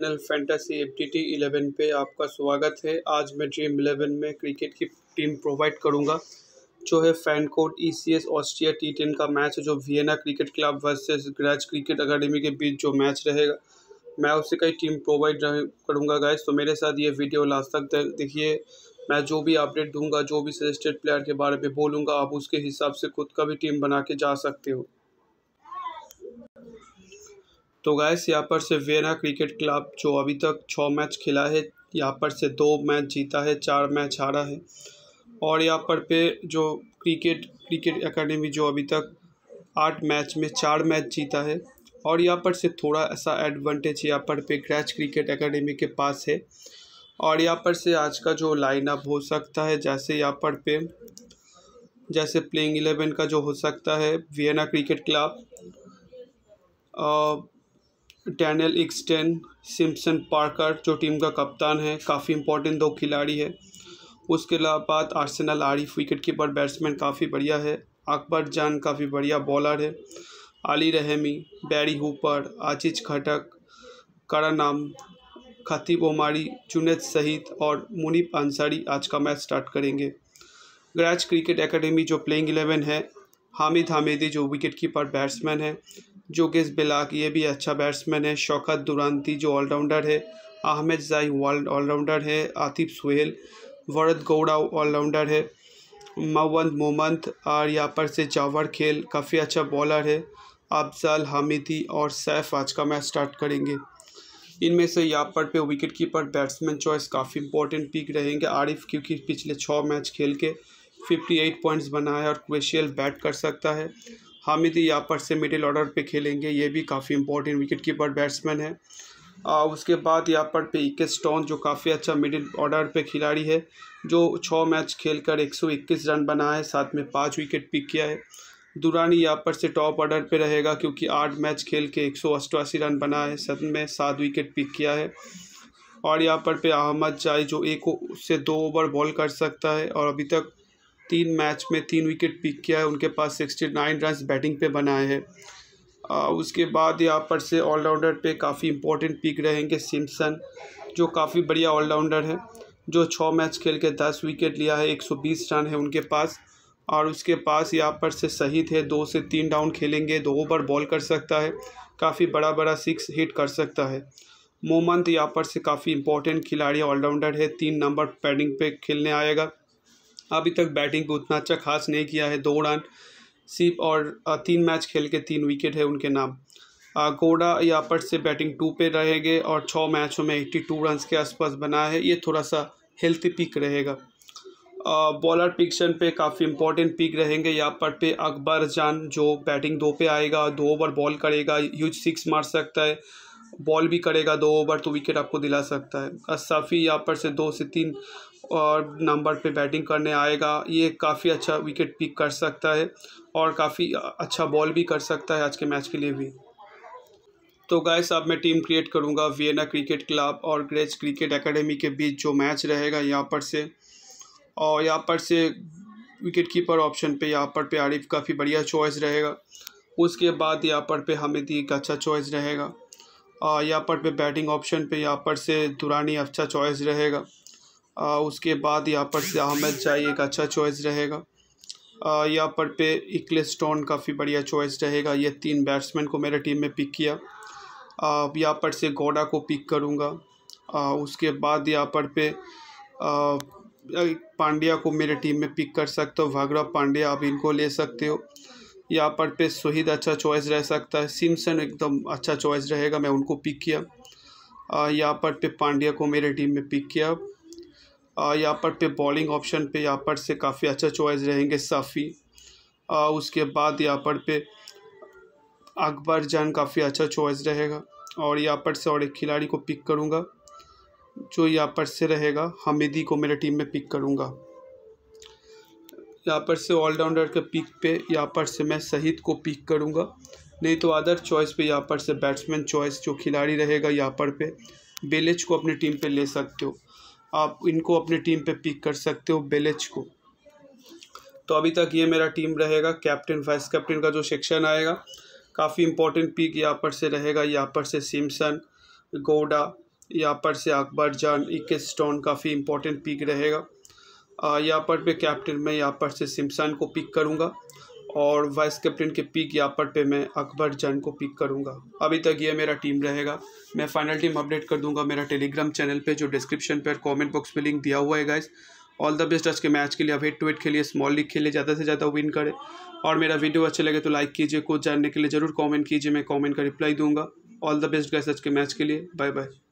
final fantasy T eleven पे आपका स्वागत है आज मैं ड्रीम इलेवन में क्रिकेट की टीम प्रोवाइड करूंगा जो है fan code E C S Austria T ten का मैच है जो Vienna cricket club versus Graz cricket academy के बीच जो मैच रहेगा मैं उससे कई टीम प्रोवाइड करूंगा गाइस तो मेरे साथ ये वीडियो लास्ट तक देखिए मैं जो भी अपडेट दूंगा जो भी सजेस्टेड प्लेयर के बारे में बोलूँगा आप उसके हिसाब से खुद का भी टीम बना के जा सकते हो तो गैस यहाँ पर से वेना क्रिकेट क्लब जो अभी तक छः मैच खेला है यहाँ पर से दो मैच जीता है चार मैच हारा है और यहाँ पर पे जो क्रिकेट क्रिकेट एकेडमी जो अभी तक आठ मैच में चार मैच जीता है और यहाँ पर से थोड़ा ऐसा एडवांटेज यहाँ पर पे क्रैच क्रिकेट एकेडमी के पास है और यहाँ पर से आज का जो लाइनअप हो सकता है जैसे यहाँ पर पे जैसे प्लेइंग इलेवन का जो हो सकता है वियना क्रिकेट क्लब डैनियल एक्सटेन सिम्पसन पार्कर जो टीम का कप्तान है काफ़ी इंपॉर्टेंट दो खिलाड़ी है उसके बाद आर्सेनल आरिफ विकेट कीपर बैट्समैन काफ़ी बढ़िया है अकबर जान काफ़ी बढ़िया बॉलर है अली रहमी बैरी हुपर आजिज खटक नाम खतीब ओमारी जुनेद सहीद और मुनीप अंसारी आज का मैच स्टार्ट करेंगे ग्रैच क्रिकेट एकेडमी जो प्लेइंग एलेवन है हामिद हामिदी जो विकेट कीपर बैट्समैन है इस बिलाक ये भी अच्छा बैट्समैन है शौकत दुरानती जो ऑलराउंडर है आहमेद वर्ल्ड ऑलराउंडर है आतिफ सुहेल वरद गौड़ा ऑलराउंडर है मवंद मोमंत और यहाँ पर से जावर खेल काफ़ी अच्छा बॉलर है अफजल हामिदी और सैफ आज का मैच स्टार्ट करेंगे इनमें से यहाँ पर पे विकेट कीपर बैट्समैन चॉइस काफ़ी इंपॉर्टेंट पिक रहेंगे आरिफ क्योंकि पिछले छः मैच खेल के फिफ्टी एट पॉइंट्स बनाए और क्वेशियल बैट कर सकता है हामिद यापर से मिडिल ऑर्डर पे खेलेंगे ये भी काफ़ी इंपॉर्टेंट विकेट कीपर बैट्समैन है आ, उसके बाद यहाँ पर पे इक्के स्टोन जो काफ़ी अच्छा मिडिल ऑर्डर पे खिलाड़ी है जो छः मैच खेलकर 121 रन बना है साथ में पाँच विकेट पिक किया है दुरानी यहाँ पर से टॉप ऑर्डर पे रहेगा क्योंकि आठ मैच खेल के एक रन बनाए है सत में सात विकेट पिक किया है और यहाँ पर पे अहमद जाय जो एक से दो ओवर बॉल कर सकता है और अभी तक तीन मैच में तीन विकेट पिक किया है उनके पास सिक्सटी नाइन रन बैटिंग पे बनाए हैं उसके बाद यहाँ पर से ऑलराउंडर पे काफ़ी इंपॉर्टेंट पिक रहेंगे सिम्सन जो काफ़ी बढ़िया ऑलराउंडर है जो छः मैच खेल के दस विकेट लिया है एक सौ बीस रन है उनके पास और उसके पास यहाँ पर से शहीद है दो से तीन डाउन खेलेंगे दो ओवर बॉल कर सकता है काफ़ी बड़ा बड़ा सिक्स हिट कर सकता है मोमंत यहाँ पर से काफ़ी इंपॉर्टेंट खिलाड़ी ऑलराउंडर है तीन नंबर पैडिंग पे खेलने आएगा अभी तक बैटिंग को उतना अच्छा खास नहीं किया है दो रन सिर्फ और तीन मैच खेल के तीन विकेट है उनके नाम गोडा या पट से बैटिंग टू पे रहेंगे और छः मैचों में एट्टी टू रन के आसपास बना है ये थोड़ा सा हेल्थी पिक रहेगा बॉलर पिक्शन पे काफ़ी इंपॉर्टेंट पिक रहेंगे यहाँ पर पे अकबर जान जो बैटिंग दो पे आएगा दो ओवर बॉल करेगा यूज सिक्स मार सकता है बॉल भी करेगा दो ओवर तो विकेट आपको दिला सकता है असाफ़ी यहाँ पर से दो से तीन और नंबर पे बैटिंग करने आएगा ये काफ़ी अच्छा विकेट पिक कर सकता है और काफ़ी अच्छा बॉल भी कर सकता है आज के मैच के लिए भी तो गाय साहब मैं टीम क्रिएट करूंगा वियना क्रिकेट क्लब और ग्रेज क्रिकेट अकेडमी के बीच जो मैच रहेगा यहाँ पर से और यहाँ पर से विकेट कीपर ऑप्शन पे यहाँ पर पे आरिफ काफ़ी बढ़िया चॉइस रहेगा उसके बाद यहाँ पर पे हमें दी एक अच्छा चॉइस रहेगा यहाँ पर पे बैटिंग ऑप्शन पे यहाँ पर से दुरानी अच्छा चॉइस रहेगा आ, उसके बाद यहाँ पर से अहमद जाई एक अच्छा चॉइस रहेगा यहाँ पर पे इक्ले स्टोन काफ़ी बढ़िया चॉइस रहेगा ये तीन बैट्समैन को मेरे टीम में पिक किया यहाँ पर से गोडा को पिक करूँगा उसके बाद यहाँ पर पे पांड्या को मेरे टीम में पिक कर सकते हो भागरा पांड्या आप इनको ले सकते हो यहाँ पर पे शहीद अच्छा चॉइस रह सकता है सिमसन एकदम अच्छा चॉइस रहेगा मैं उनको पिक किया यहाँ पर पे पांड्या को मेरे टीम में पिक किया यहाँ पर पे बॉलिंग ऑप्शन पे यहाँ पर से काफ़ी अच्छा चॉइस रहेंगे साफ़ी उसके बाद यहाँ पर पे अकबर जान काफ़ी अच्छा चॉइस रहेगा और यहाँ पर से और एक खिलाड़ी को पिक करूँगा जो यहाँ पर से रहेगा हमिदी को मेरे टीम में पिक करूँगा यहाँ पर से ऑलराउंडर के पिक पे यहाँ पर से मैं शहीद को पिक करूँगा नहीं तो अदर चॉइस पे यहाँ पर से बैट्समैन चॉइस जो खिलाड़ी रहेगा यहाँ पर पे बेलेच को अपनी टीम पे ले सकते हो आप इनको अपनी टीम पे पिक कर सकते हो बेलेज को तो अभी तक ये मेरा टीम रहेगा कैप्टन वाइस कैप्टन का जो सेक्शन आएगा काफ़ी इंपॉर्टेंट पिक यहाँ पर से रहेगा यहाँ पर से सिमसन गोडा यहाँ पर से अकबर जान इक्के स्टोन काफ़ी इंपॉर्टेंट पिक रहेगा यहाँ पर पे कैप्टन मैं यहाँ पर से सिमसन को पिक करूँगा और वाइस कैप्टन के पिक यहाँ पर पे मैं अकबर जन को पिक करूँगा अभी तक ये मेरा टीम रहेगा मैं फाइनल टीम अपडेट कर दूँगा मेरा टेलीग्राम चैनल पे जो डिस्क्रिप्शन पर कमेंट बॉक्स में लिंक दिया हुआ है गाइस ऑल द बेस्ट आज के मैच के लिए अब हेट टू हेड खेलिए स्मॉल लीग खेलिए ज़्यादा से ज़्यादा विन करें और मेरा वीडियो अच्छे लगे तो लाइक कीजिए कुछ जानने के लिए ज़रूर कॉमेंट कीजिए मैं कॉमेंट का रिप्लाई दूँगा ऑल द बेस्ट गाइस आज के मैच के लिए बाय बाय